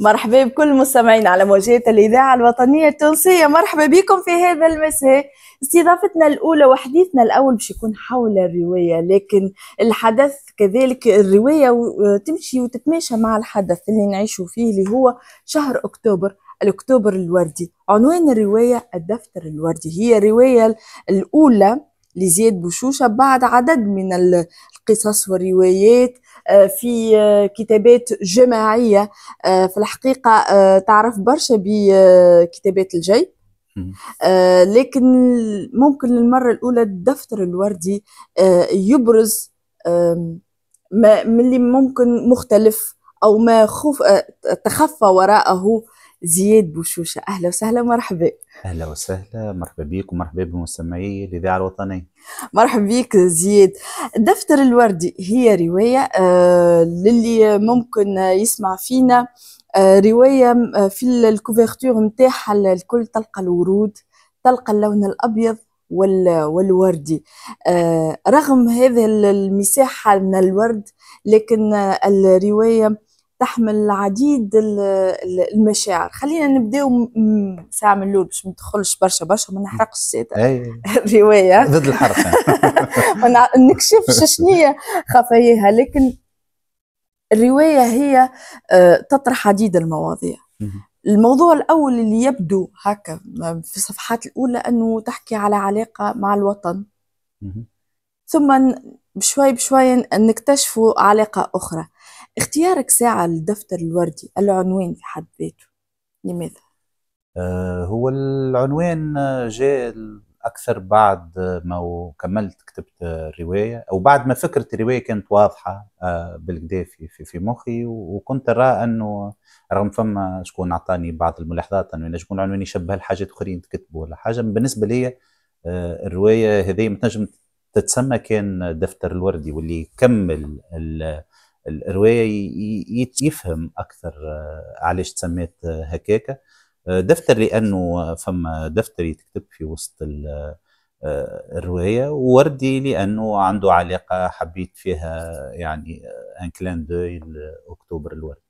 مرحبا بكل مستمعين على موجات الاذاعه الوطنيه التونسيه مرحبا بكم في هذا المساء استضافتنا الاولى وحديثنا الاول باش يكون حول الروايه لكن الحدث كذلك الروايه تمشي وتتماشى مع الحدث اللي نعيشه فيه اللي هو شهر اكتوبر الاكتوبر الوردي عنوان الروايه الدفتر الوردي هي الروايه الاولى لزياد بوشوشه بعد عدد من القصص والروايات آه، في آه، كتابات جماعيه آه، في الحقيقه تعرف برشا بكتابات الجي لكن ممكن للمره الاولى الدفتر الوردي يبرز ما من اللي ممكن مختلف او ما خوف تخفى وراءه زياد بوشوشه اهلا وسهلا مرحبا اهلا وسهلا مرحبا بك ومرحبا بمستمعي الاذاعه الوطنيه مرحبا بك زياد دفتر الوردي هي روايه آه للي ممكن يسمع فينا آه روايه آه، في الكوفرتور نتاعها الكل تلقى الورود تلقى اللون الابيض والوردي آه، رغم هذه المساحه من الورد لكن آه، الروايه تحمل العديد المشاعر خلينا نبداو ساعه من الاول باش ما ندخلش برشا برشا ما نحرقش زاد الروايه ضد الحرق ما نكشفش شنية خفاياها لكن الروايه هي آه، تطرح عديد المواضيع الموضوع الأول اللي يبدو هكا في الصفحات الأولى أنه تحكي على علاقة مع الوطن ثم بشوي بشوي نكتشفوا علاقة أخرى اختيارك ساعة للدفتر الوردي العنوان في حد ذاته لماذا؟ آه، هو العنوان جاء أكثر بعد ما كملت كتبت الرواية أو بعد ما فكرة الرواية كانت واضحة آه، بالكدا في, في, في مخي وكنت أرى أنه رغم فما شكون أعطاني بعض الملاحظات أنه شكون عنواني يشبه لحاجات أخرين تكتبوا ولا حاجة بالنسبة لي آه، الرواية هذه ما تنجم تتسمى كان دفتر الوردي واللي يكمل الروايه يفهم اكثر آه، علاش تسميت آه، هكاكا آه، دفتر لانه فما دفتر يتكتب في وسط الروايه ووردي لانه عنده علاقه حبيت فيها يعني ان كلان اكتوبر الوردي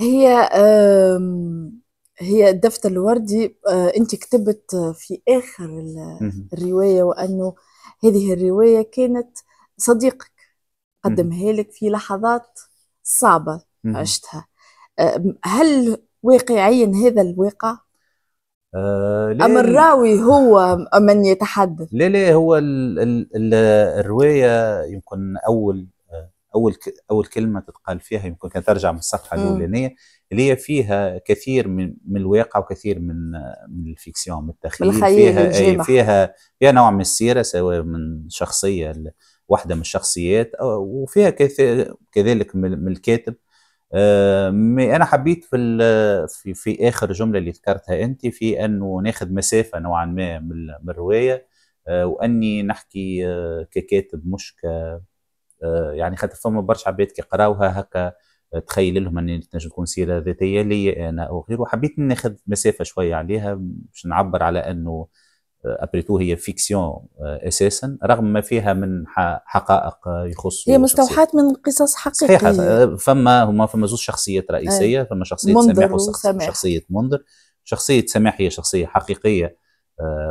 هي هي الدفتر الوردي انت كتبت في اخر الروايه وانه هذه الروايه كانت صديقك قدمها لك في لحظات صعبه عشتها هل واقعيا هذا الواقع آه أم الراوي هو من يتحدث؟ لا لا هو الـ الـ الـ الرواية يمكن أول أول أول كلمة تتقال فيها يمكن كانت ترجع من الصفحة الأولانية اللي هي فيها كثير من, من الواقع وكثير من من الفيكسيون من التخيل فيها فيها فيها نوع من السيرة سواء من شخصية واحده من الشخصيات وفيها كذلك من الكاتب آه، انا حبيت في في, في اخر جمله اللي ذكرتها انت في انه ناخذ مسافه نوعا ما من الروايه آه، واني نحكي آه، ككاتب مش ك يعني خاطر فما برشا عباد كي قراوها هكا تخيل لهم اني تنجم تكون سيره ذاتيه لي انا او غيره حبيت ناخذ مسافه شويه عليها باش نعبر على انه آه، ابري تو هي فيكسيون آه، اساسا رغم ما فيها من حقائق يخص هي مستوحاه من قصص حقيقيه آه، فما هما فما زوج شخصيات رئيسيه فما شخصيه سماح وشخصيه منذر شخصيه سماح هي شخصيه حقيقيه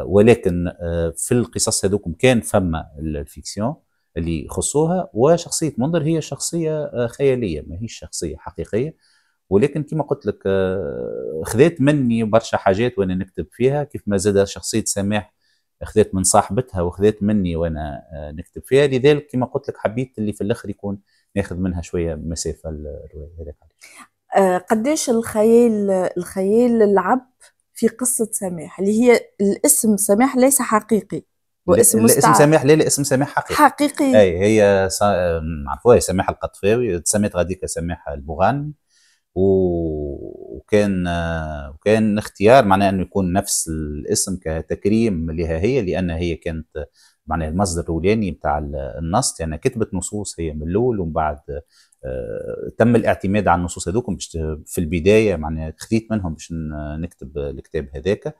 ولكن في القصص هذوكم كان فما الفيكسيون اللي يخصوها وشخصيه منذر هي شخصيه خياليه ماهيش شخصيه حقيقيه ولكن كما قلت لك آه، خذيت مني برشا حاجات وانا نكتب فيها كيف ما زاد شخصيه سماح خذيت من صاحبتها وخذيت مني وانا آه، نكتب فيها لذلك كما قلت لك حبيت اللي في الاخر يكون ناخذ منها شويه مسافه الروايه هذاك آه، قديش الخيال الخيال لعب في قصه سماح اللي هي الاسم سماح ليس حقيقي واسم لا اسم سماح لا لا اسم سماح حقيقي حقيقي اي هي سا... معروفه سماح القطفاوي تسميت غاديك سماح البوغاني وكان وكان اختيار معناه انه يكون نفس الاسم كتكريم لها هي لان هي كانت معناها المصدر الاولاني بتاع النص لان يعني كتبت نصوص هي من الاول ومن بعد آه، تم الاعتماد على النصوص هذوكم في البدايه معناها خذيت منهم باش نكتب الكتاب هذاك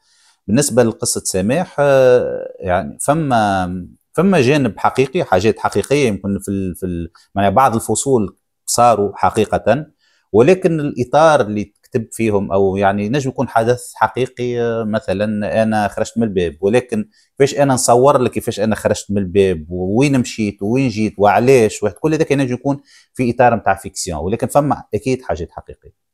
بالنسبه لقصه سماح آه، يعني فما فما جانب حقيقي حاجات حقيقيه يمكن في ال في ال معناها بعض الفصول صاروا حقيقه ولكن الاطار اللي تكتب فيهم او يعني نجم يكون حدث حقيقي آه، مثلا انا خرجت من الباب ولكن كيفاش انا نصور لك كيفاش انا خرجت من الباب وين مشيت وين جيت وعلاش كل هذاك ينجم يكون في اطار نتاع فيكسيون ولكن فما اكيد حاجات حقيقيه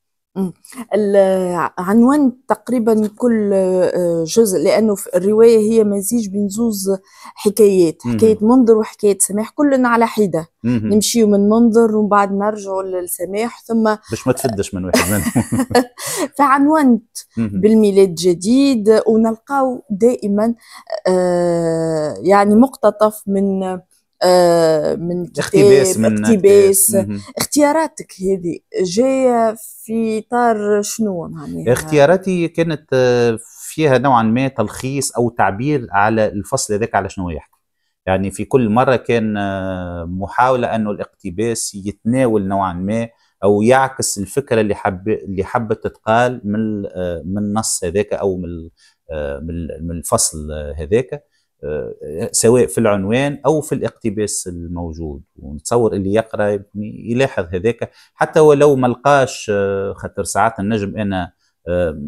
عنوان تقريبا كل آه، جزء لانه في الروايه هي مزيج بين زوز حكايات حكايه منظر وحكايه سماح كلنا على حده نمشيو من منظر ومن بعد نرجع للسماح ثم باش ما تفدش من واحد منهم فعنونت بالميلاد جديد ونلقاو دائما آه، يعني مقتطف من آه، من اقتباس من اقتباس اختياراتك هذه جايه في اطار شنو معناها؟ اختياراتي كانت آه، فيها نوعا ما تلخيص او تعبير على الفصل هذاك على شنو يحكي يعني في كل مره كان آه، محاوله انه الاقتباس يتناول نوعا ما او يعكس الفكره اللي حب اللي حبت تتقال من من النص هذاك او من من الفصل هذاك سواء في العنوان او في الاقتباس الموجود ونتصور اللي يقرا يلاحظ هذاك حتى ولو ما لقاش آه، خاطر ساعات النجم انا آه،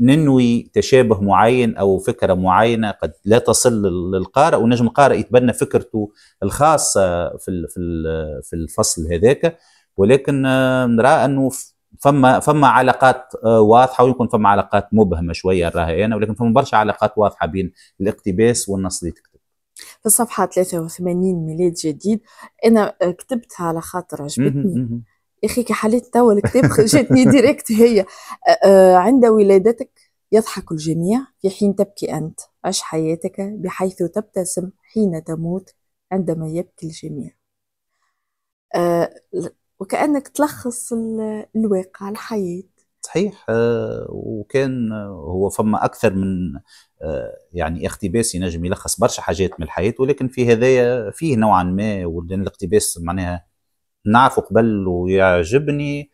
ننوي تشابه معين او فكره معينه قد لا تصل للقارئ ونجم القارئ يتبنى فكرته الخاصه في في الفصل هذاك ولكن آه، نرى انه فما فما علاقات آه، واضحه ويمكن فما علاقات مبهمه شويه نراها انا ولكن فما برشا علاقات واضحه بين الاقتباس والنص اللي تكتب في الصفحه 83 ميلاد جديد انا آه، كتبتها على خاطر عجبتني يا اخي كي حليت توا الكتاب جاتني ديريكت هي آه، عند ولادتك يضحك الجميع في حين تبكي انت عش حياتك بحيث تبتسم حين تموت عندما يبكي الجميع وكانك تلخص الواقع الحياه صحيح آه، وكان آه، هو فما اكثر من آه، يعني اقتباس ينجم يلخص برشا حاجات من الحياه ولكن في هذايا فيه نوعا ما ولان الاقتباس معناها نعرفه قبل ويعجبني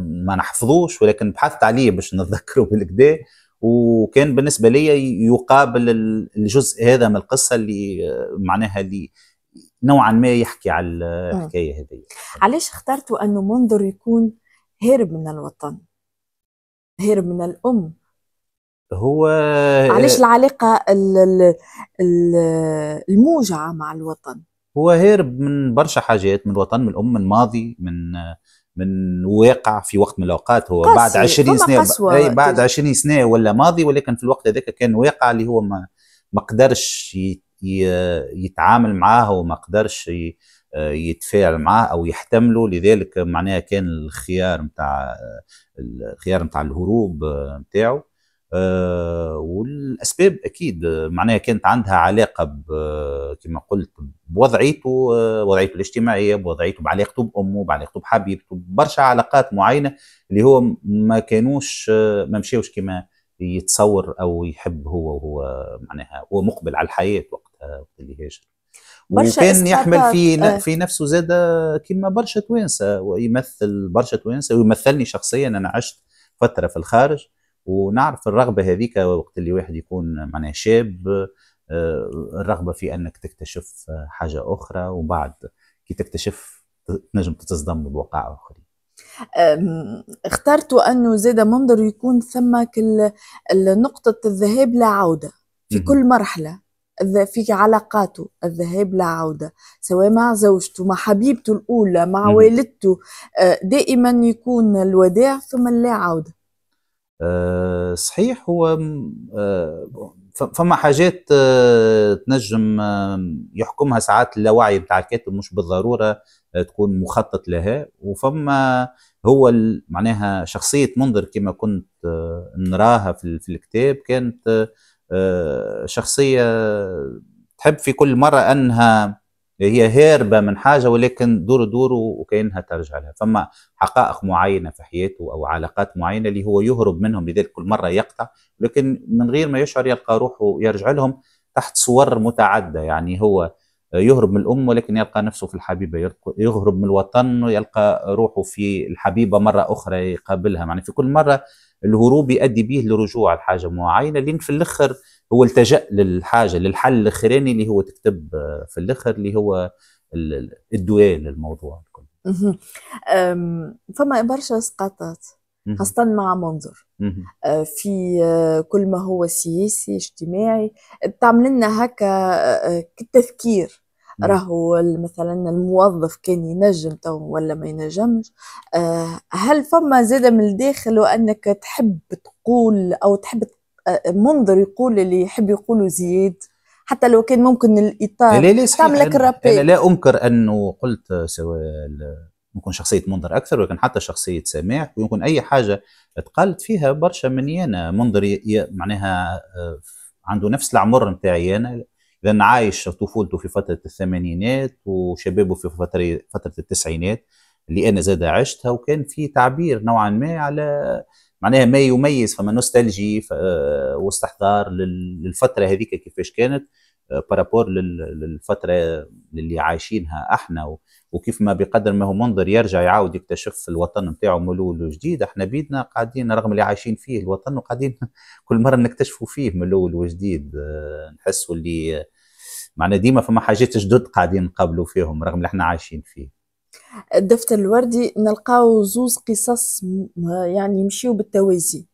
ما نحفظوش ولكن بحثت عليه باش نتذكره بالكدا وكان بالنسبه لي يقابل الجزء هذا من القصه اللي معناها اللي نوعا ما يحكي على الحكايه هذه علاش اخترتوا انه منظر يكون هارب من الوطن هارب من الام هو علاش آه، العلاقه الموجعه مع الوطن هو هارب من برشا حاجات من الوطن من الام من الماضي من من واقع في وقت من الاوقات هو بعد 20 سنه اي بعد 20 سنه ولا ماضي ولكن في الوقت هذاك كان واقع اللي هو ما ما قدرش يتعامل معاه وما قدرش آه، يتفاعل معاه او يحتمله لذلك معناها كان الخيار نتاع الخيار نتاع الهروب نتاعو آه، آه، والاسباب اكيد معناها كانت عندها علاقه كما قلت بوضعيته وضعيته الاجتماعيه بوضعيته بعلاقته بامه بعلاقته بحبيبته برشا علاقات معينه اللي هو ما كانوش ما مشاوش كما يتصور او يحب هو وهو معناها هو مقبل على الحياه وقتها وقت اللي هاجر وكان يحمل في آه. في نفسه زاده كما برشا توانسه ويمثل برشا توانسه ويمثلني شخصيا انا عشت فتره في الخارج ونعرف الرغبه هذيك وقت اللي واحد يكون معناها شاب آه، الرغبه في انك تكتشف حاجه اخرى وبعد كي تكتشف تنجم تتصدم بواقع اخر اخترتوا انه زاد منظر يكون ثمك نقطه الذهاب لا عوده في كل مرحله في علاقاته الذهاب لا عودة سواء مع زوجته مع حبيبته الأولى مع والدته دائما يكون الوداع ثم اللا عودة أه صحيح هو أه فما حاجات أه تنجم يحكمها ساعات اللاوعي بتاع الكاتب مش بالضروره تكون مخطط لها وفما هو معناها شخصيه منذر كما كنت آه، نراها في, الكتاب كانت آه، آه، شخصيه تحب في كل مره انها هي هاربه من حاجه ولكن دور دور وكانها ترجع لها فما حقائق معينه في حياته او علاقات معينه اللي هو يهرب منهم لذلك كل مره يقطع لكن من غير ما يشعر يلقى روحه يرجع لهم تحت صور متعدة يعني هو يهرب من الام ولكن يلقى نفسه في الحبيبه يهرب من الوطن ويلقى روحه في الحبيبه مره اخرى يقابلها يعني في كل مره الهروب يؤدي به لرجوع لحاجه معينه لين في الاخر هو التجا للحاجه للحل الاخراني اللي هو تكتب في الاخر اللي هو الدواء للموضوع الكل. فما برشا اسقاطات خاصة مع منظر آه، في آه، كل ما هو سياسي اجتماعي تعمل لنا هكا آه، كتذكير راهو مثلا الموظف كان ينجم تو ولا ما ينجمش هل فما زادة من الداخل وأنك تحب تقول أو تحب منظر يقول اللي يحب يقوله زياد حتى لو كان ممكن الإطار لا لا انا لا أنكر أنه قلت سواء ممكن شخصيه منظر اكثر ولكن حتى شخصيه سماح ويمكن اي حاجه تقلت فيها برشا مني انا منظر معناها آه، عنده نفس العمر نتاعي انا اذا عايش طفولته في فتره الثمانينات وشبابه في فتره فتره التسعينات اللي انا زاد عشتها وكان في تعبير نوعا ما على معناها ما يميز فما نوستالجي آه، واستحضار للفتره هذيك كيفاش كانت بارابور آه، للفتره اللي عايشينها احنا و... وكيف ما بقدر ما هو منظر يرجع يعاود يكتشف الوطن نتاعو من وجديد احنا بيدنا قاعدين رغم اللي عايشين فيه الوطن وقاعدين كل مره نكتشفوا فيه من الاول وجديد آه، نحسوا اللي آه، معنا ديما فما حاجات جدد قاعدين نقابلوا فيهم رغم اللي احنا عايشين فيه الدفتر الوردي نلقاو زوز قصص آه، يعني يمشيو بالتوازي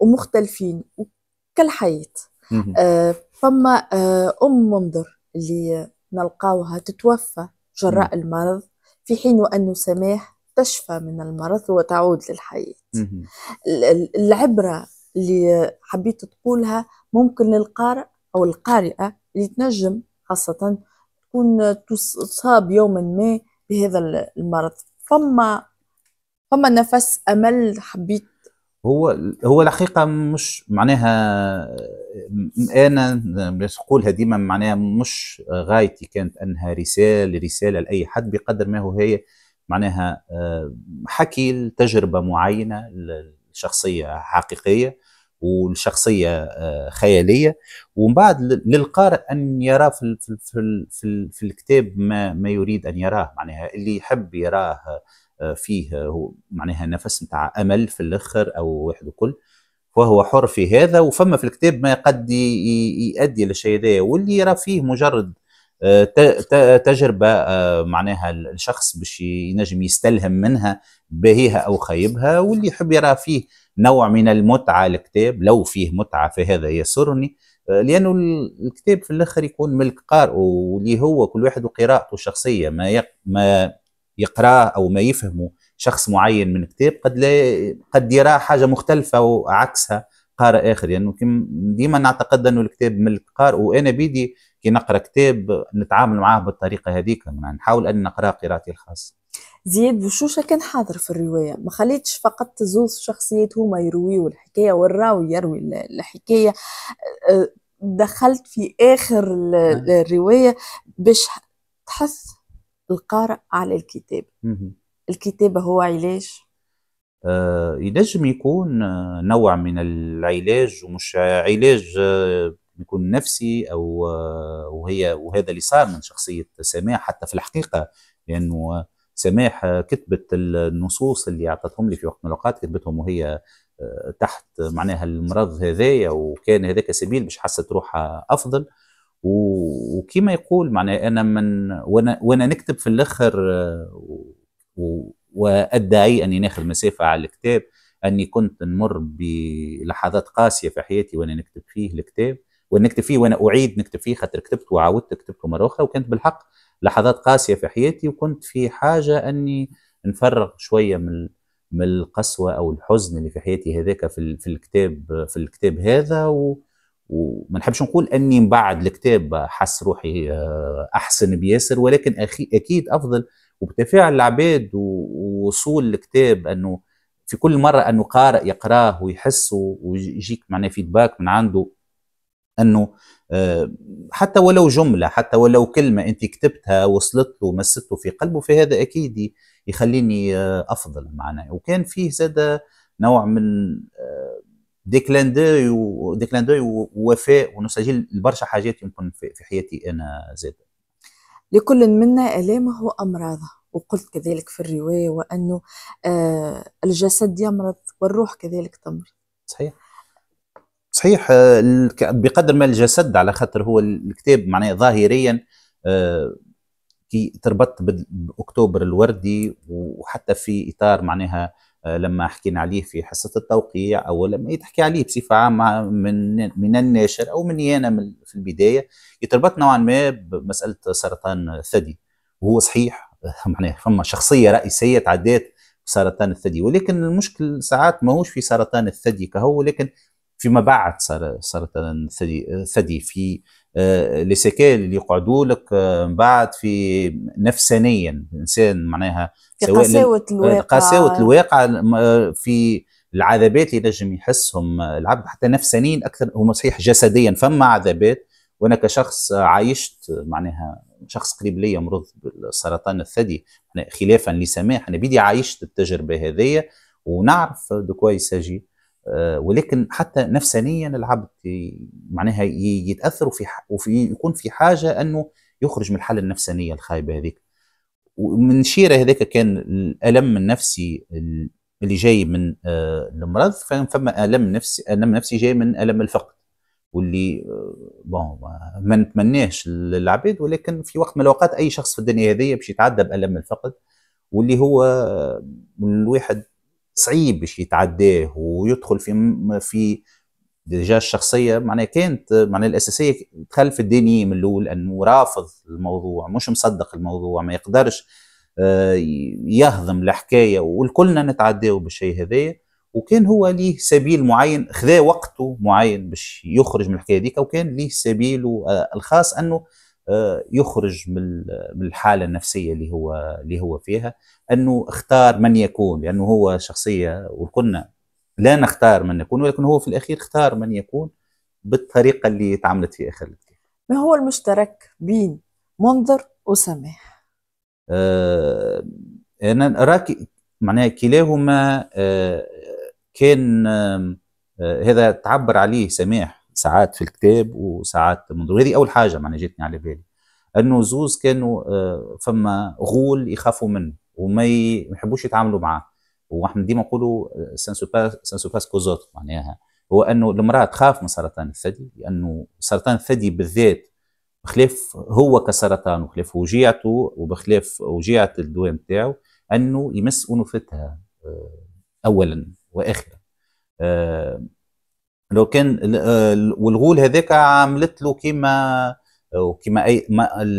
ومختلفين كالحياة فما آه آه ام منظر اللي نلقاوها تتوفى جراء المرض في حين أن سماح تشفى من المرض وتعود للحياة العبرة اللي حبيت تقولها ممكن للقارئ أو القارئة اللي تنجم خاصة تكون تصاب يوما ما بهذا المرض فما فما نفس أمل حبيت هو هو الحقيقه مش معناها انا نقولها ديما معناها مش غايتي كانت انها رساله رساله لاي حد بقدر ما هو هي معناها آه، حكي لتجربه معينه لشخصية حقيقيه والشخصيه آه، خياليه ومن بعد للقارئ ان يرى في في في, في الكتاب ما ما يريد ان يراه معناها اللي يحب يراه فيه آه، هو معناها نفس نتاع امل في الاخر او واحد وكل وهو حر في هذا وفما في الكتاب ما قد يؤدي للشيء هذايا واللي يرى فيه مجرد آه، تجربه آه، معناها الشخص باش ينجم يستلهم منها باهيها او خيبها واللي يحب يرى فيه نوع من المتعه الكتاب لو فيه متعه فهذا يسرني لانه الكتاب في الاخر يكون ملك قارئ واللي هو كل واحد وقراءته الشخصيه ما ما يقراه او ما يفهمه شخص معين من كتاب قد لا قد يرى حاجه مختلفه وعكسها قارئ اخر لانه يعني ديما نعتقد انه الكتاب ملك قارئ وانا بيدي كي نقرا كتاب نتعامل معاه بالطريقه هذيك يعني نحاول ان نقرا قراءتي الخاصه زياد بوشوشه كان حاضر في الروايه ما خليتش فقط زوز شخصيات هما يرويوا الحكايه والراوي يروي الحكايه أه، دخلت في اخر نعم. الروايه باش تحس القارئ على الكتاب الكتاب هو علاج آه، ينجم يكون آه، نوع من العلاج ومش علاج آه، يكون نفسي او وهي وهذا اللي صار من شخصيه سماح حتى في الحقيقه لانه سماح كتبت النصوص اللي اعطتهم لي في وقت من الاوقات كتبتهم وهي تحت معناها المرض هذايا وكان هذاك سبيل باش حست روحها افضل وكما يقول معناه انا من وانا وانا نكتب في الاخر وادعي اني ناخذ مسافه على الكتاب اني كنت نمر بلحظات قاسيه في حياتي وانا نكتب فيه الكتاب ونكتب فيه وانا اعيد نكتب فيه خاطر كتبت وعاودت كتبته مره اخرى وكانت بالحق لحظات قاسيه في حياتي وكنت في حاجه اني نفرغ شويه من من القسوه او الحزن اللي في حياتي هذاك في, في الكتاب في الكتاب هذا و وما نحبش نقول اني من بعد الكتاب حس روحي آه، احسن بياسر ولكن اكيد افضل وبتفاعل العباد ووصول الكتاب انه في كل مره انه قارئ يقراه ويحس ويجيك معناه فيدباك من عنده انه آه، حتى ولو جمله حتى ولو كلمه انت كتبتها وصلت له مست في قلبه فهذا اكيد يخليني آه، افضل معناه وكان فيه زاد نوع من ديكلان دوي دوي ووفاء ونسجل برشا حاجات يمكن في حياتي انا زاد لكل منا الامه وامراضه وقلت كذلك في الروايه وانه آه الجسد يمرض والروح كذلك تمرض صحيح صحيح آه، بقدر ما الجسد على خاطر هو الكتاب معناه ظاهريا آه، كي تربط باكتوبر الوردي وحتى في اطار معناها آه، لما حكينا عليه في حصه التوقيع او لما يتحكي عليه بصفه عامه من من الناشر او من انا من في البدايه يتربط نوعا ما بمساله سرطان الثدي وهو صحيح آه، معناه فما شخصيه رئيسيه تعدات بسرطان الثدي ولكن المشكل ساعات ماهوش في سرطان الثدي كهو ولكن فيما بعد سرطان الثدي آه، في آه، لي سيكيل اللي يقعدوا لك آه، من بعد في نفسانيا الانسان معناها في قساوه آه، الواقع قساوه الواقع في العذابات اللي نجم يحسهم العبد حتى نفسانيا اكثر هو صحيح جسديا فما عذابات وانا كشخص عايشت معناها شخص قريب ليا مرض بالسرطان الثدي خلافا لسماح انا بيدي عايشت التجربه هذه ونعرف دو كوا يساجي آه، ولكن حتى نفسانيا العبد معناها يتاثر وفي وفي يكون في حاجه انه يخرج من الحاله النفسانيه الخايبه هذيك ومن شيره هذاك كان الالم النفسي اللي جاي من آه، المرض فما الم نفسي الم نفسي جاي من الم الفقد واللي بون آه، ما نتمناش للعباد ولكن في وقت من الاوقات اي شخص في الدنيا هذه باش يتعدى بالم الفقد واللي هو الواحد صعيب باش يتعداه ويدخل في في ديجا الشخصيه معناها كانت معناها الاساسيه دخل في الدينية من الاول انه رافض الموضوع مش مصدق الموضوع ما يقدرش آه، يهضم الحكايه والكلنا نتعداو بالشيء هذايا وكان هو ليه سبيل معين خذا وقته معين باش يخرج من الحكايه هذيك وكان ليه سبيله آه، الخاص انه آه، يخرج من من الحاله النفسيه اللي هو اللي هو فيها انه اختار من يكون لانه هو شخصيه وكنا لا نختار من نكون ولكن هو في الاخير اختار من يكون بالطريقه اللي تعاملت فيها خالد ما هو المشترك بين منذر وسماح؟ آه انا اراك معناها كلاهما آه كان آه هذا تعبر عليه سماح ساعات في الكتاب وساعات منظور هذه اول حاجه معناها جاتني على بالي انه زوز كانوا آه، فما غول يخافوا منه وما يحبوش يتعاملوا معاه واحنا ديما نقولوا سان سو باس كوزوت معناها هو انه المراه تخاف من سرطان الثدي لانه سرطان الثدي بالذات بخلاف هو كسرطان وخلاف وجيعته وبخلاف وجيعه الدواء نتاعو انه يمس انوثتها آه، اولا واخرا آه، لو كان آه، والغول هذاك عملت له كيما وكما آه، اي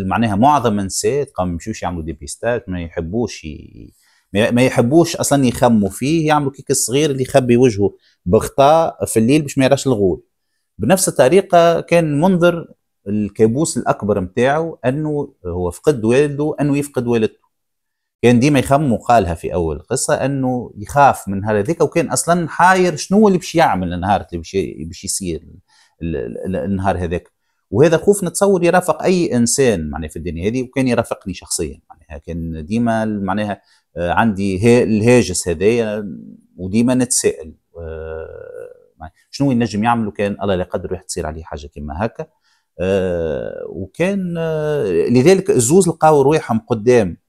معناها معظم النساء قام يمشيوش يعملوا ديبيستات ما يحبوش ي... ما يحبوش اصلا يخموا فيه يعملوا كيك الصغير اللي يخبي وجهه بغطاء في الليل باش ما يراش الغول بنفس الطريقه كان منظر الكابوس الاكبر نتاعو انه هو فقد والده انه يفقد والدته كان ديما يخم وقالها في اول القصه انه يخاف من هذا ذيك وكان اصلا حاير شنو اللي باش يعمل النهار اللي باش يصير النهار هذاك وهذا خوف نتصور يرافق اي انسان معناها في الدنيا هذه وكان يرافقني شخصيا معناها كان ديما معناها آه، عندي الهاجس هذايا وديما نتساءل آه، شنو ينجم يعملوا كان الله لا قدر واحد تصير عليه حاجه كما هكا آه، وكان لذلك الزوز لقاو رواحهم قدام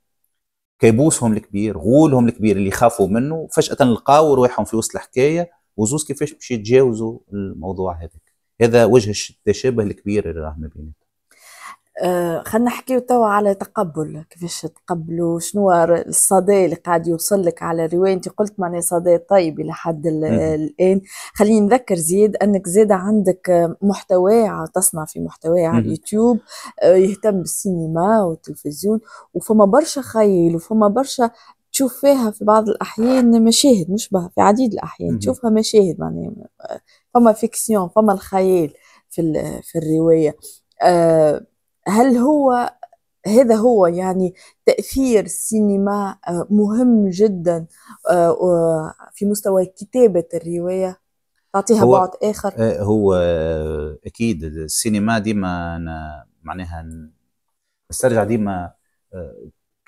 كيبوسهم الكبير غولهم الكبير اللي خافوا منه فجاه لقاو رواحهم في وسط الحكايه وزوز كيفاش باش يتجاوزوا الموضوع هذاك هذا وجه التشابه الكبير اللي راه ما بيناتهم خلنا آه، خلينا نحكيو توا على تقبل كيفاش تقبلوا شنو الصدى اللي قاعد يوصل لك على الروايه انت قلت معناها صدى طيب الى حد الان خليني نذكر زياد انك زيد عندك محتوى تصنع في محتوى على اليوتيوب آه، يهتم بالسينما والتلفزيون وفما برشا خيل وفما برشا تشوف فيها في بعض الاحيان مشاهد مش بها في عديد الاحيان تشوفها مشاهد معناها آه، فما فيكسيون فما الخيال في في الروايه آه هل هو هذا هو يعني تأثير السينما آه، مهم جدا آه، في مستوى كتابة الرواية تعطيها بعد آخر آه، هو أكيد السينما ديما أنا معناها نسترجع ديما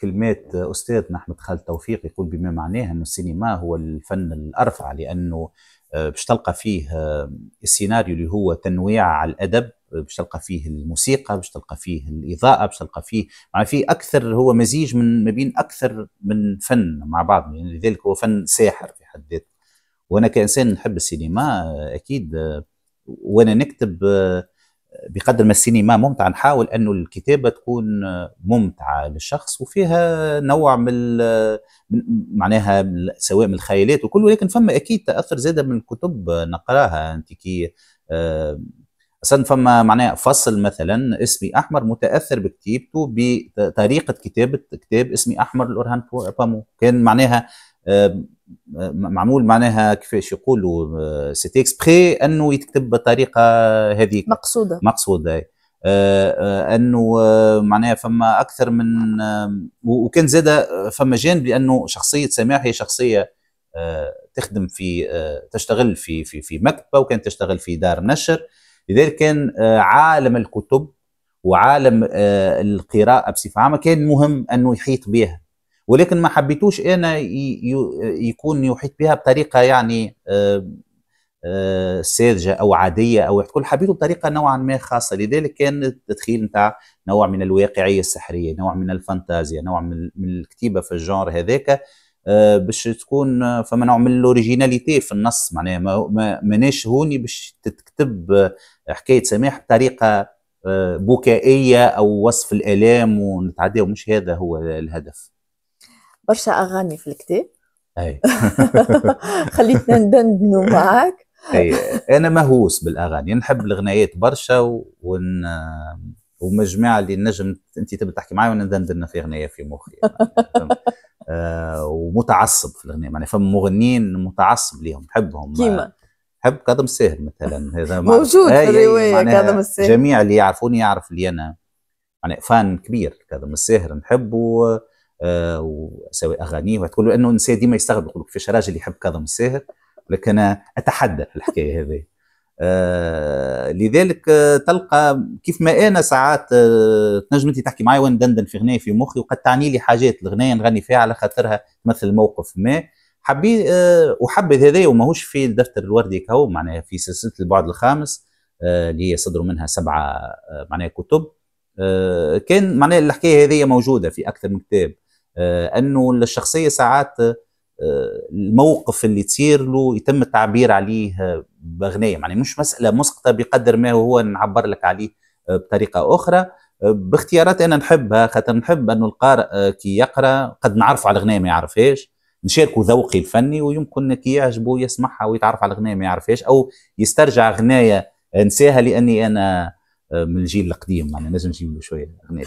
كلمات أستاذنا أحمد خالد توفيق يقول بما معناه أن السينما هو الفن الأرفع لأنه باش تلقى فيه السيناريو اللي هو تنويع على الأدب باش تلقى فيه الموسيقى باش تلقى فيه الاضاءه باش تلقى فيه مع فيه اكثر هو مزيج من ما بين اكثر من فن مع بعض يعني لذلك هو فن ساحر في حد ذاته وانا كانسان نحب السينما اكيد وانا نكتب بقدر ما السينما ممتعه نحاول انه الكتابه تكون ممتعه للشخص وفيها نوع من, من معناها سواء من الخيالات وكل ولكن فما اكيد تاثر زاده من الكتب نقراها انت كي أساسا فما معناها فصل مثلا اسمي أحمر متأثر بكتيبته بطريقة كتابة كتاب اسمي أحمر الأورهان بامو كان معناها معمول معناها كيفاش يقولوا سيت آه، اكسبري انه يتكتب بطريقه هذيك مقصوده مقصوده آه، آه، انه معناها فما اكثر من وكان زاده فما جانب لانه شخصيه سماح هي شخصيه تخدم في تشتغل في في في مكتبه وكانت تشتغل في دار نشر لذلك كان آه، عالم الكتب وعالم آه، القراءه بصفه عامه كان مهم انه يحيط بها ولكن ما حبيتوش انا يكون يحيط بها بطريقه يعني آه، ساذجه او عاديه او كل حبيته بطريقه نوعا ما خاصه لذلك كان التدخيل نتاع نوع من الواقعيه السحريه نوع من الفانتازيا نوع من الكتيبه في الجانر هذاك آه، باش تكون آه، فما نوع من الاوريجيناليتي في النص معناها ما ماناش هوني باش تتكتب آه، حكايه سماح بطريقه بكائيه او وصف الالام ونتعداو مش هذا هو الهدف برشا اغاني في الكتاب اي خليتنا ندندنوا معاك اي انا مهووس بالاغاني نحب الغنايات برشا ون ومجموعه اللي نجم انت تبي تحكي معايا وانا ندندن في اغنيه في مخي آه، ومتعصب في الاغنيه يعني فم مغنيين متعصب ليهم نحبهم كيما نحب كاظم الساهر مثلا هذا موجود في إيه، يعني الروايه كاظم الساهر جميع اللي يعرفوني يعرف اللي انا يعني فان كبير كاظم الساهر نحبه آه، وسوي اغانيه وتقول انه انسان ديما يستغرب يقول كيفاش راجل يحب كاظم الساهر لكن انا اتحدى في الحكايه هذه آه، لذلك آه، تلقى كيف ما انا ساعات آه، تنجم انت تحكي معي وين دندن في غنايه في مخي وقد تعني لي حاجات الغنايه نغني فيها على خاطرها تمثل موقف ما حبي وحبذ هذايا وماهوش في الدفتر الوردي كهو معناها في سلسله البعد الخامس اللي هي صدروا منها سبعه معناها كتب كان معناها الحكايه هذه موجوده في اكثر من كتاب انه الشخصيه ساعات الموقف اللي تصير له يتم التعبير عليه باغنيه يعني مش مساله مسقطه بقدر ما هو نعبر لك عليه بطريقه اخرى باختيارات انا نحبها خاطر نحب انه القارئ كي يقرا قد نعرف على الغنية ما يعرفهاش نشاركوا ذوقي الفني ويمكن كي يعجبه يسمعها ويتعرف على الغنية ما يعرفهاش او يسترجع اغنيه نساها لاني انا من الجيل القديم يعني نجم نجيب له شويه اغنيه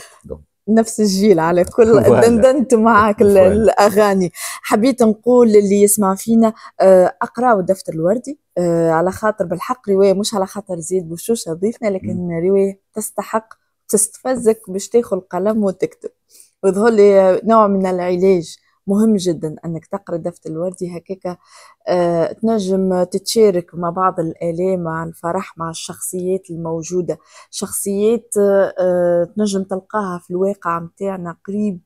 نفس الجيل على كل دندنت معك الاغاني حبيت نقول للي يسمع فينا آه، اقراوا الدفتر الوردي آه، على خاطر بالحق روايه مش على خاطر زيد بوشوش ضيفنا لكن روايه تستحق تستفزك باش تاخذ القلم وتكتب وظهر لي نوع من العلاج مهم جدا انك تقرا الدفتر الوردي هكاك آه، تنجم تتشارك مع بعض الالام مع الفرح مع الشخصيات الموجوده شخصيات تنجم تلقاها في الواقع متاعنا قريب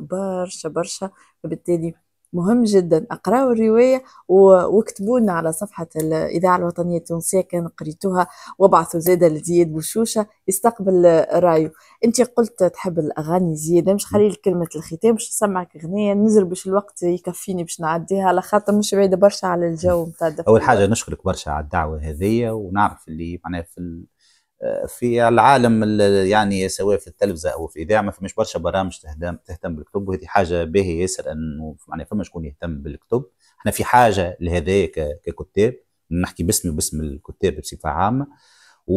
برشا برشا فبالتالي مهم جدا اقراوا الروايه واكتبوا لنا على صفحه الاذاعه الوطنيه التونسيه كان قريتوها وابعثوا زيد لزياد بوشوشه يستقبل رايه انت قلت تحب الاغاني زياده مش خلي كلمه الختام باش نسمعك اغنيه نزر باش الوقت يكفيني باش نعديها على خاطر مش بعيده برشا على الجو نتاع اول حاجه نشكرك برشا على الدعوه هذه ونعرف اللي معناها في في العالم يعني سواء في التلفزه او في الاذاعه ما فماش برشا برامج تهتم تهتم بالكتب وهذه حاجه باهيه ياسر انه معناها فما شكون يهتم بالكتب احنا في حاجه لهذايا ككتاب نحكي باسمي وباسم الكتاب بصفه عامه و...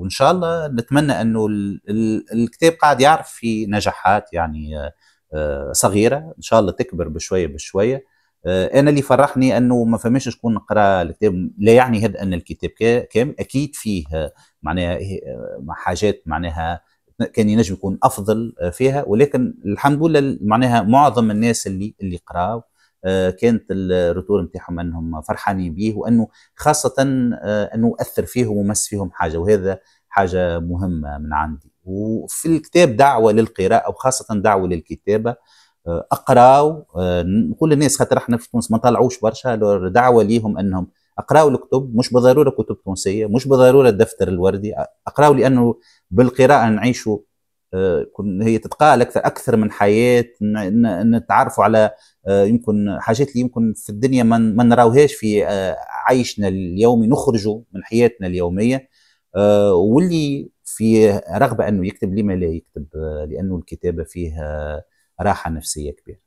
وان شاء الله نتمنى انه الكتاب قاعد يعرف في نجاحات يعني آه، صغيره ان شاء الله تكبر بشويه بشويه آه، انا اللي فرحني انه ما فماش شكون نقرا الكتاب لا يعني هذا ان الكتاب كام اكيد فيه معناها آه، حاجات معناها كان ينجم يكون افضل آه، فيها ولكن الحمد لله معناها معظم الناس اللي اللي قراو كانت الرتور نتاعهم انهم فرحانين به وانه خاصه انه اثر فيهم ومس فيهم حاجه وهذا حاجه مهمه من عندي وفي الكتاب دعوه للقراءه وخاصه دعوه للكتابه اقراوا نقول للناس خاطر احنا في تونس ما طلعوش برشا دعوه ليهم انهم اقراوا الكتب مش بالضروره كتب تونسيه مش بالضروره الدفتر الوردي اقراوا لانه بالقراءه نعيشوا آه، هي تتقال اكثر اكثر من حياه نتعرفوا على آه، يمكن حاجات اللي يمكن في الدنيا ما نراوهاش في آه، عيشنا اليومي نخرجوا من حياتنا اليوميه واللي في رغبه انه يكتب لما لا يكتب لانه الكتابه فيها راحه نفسيه كبيره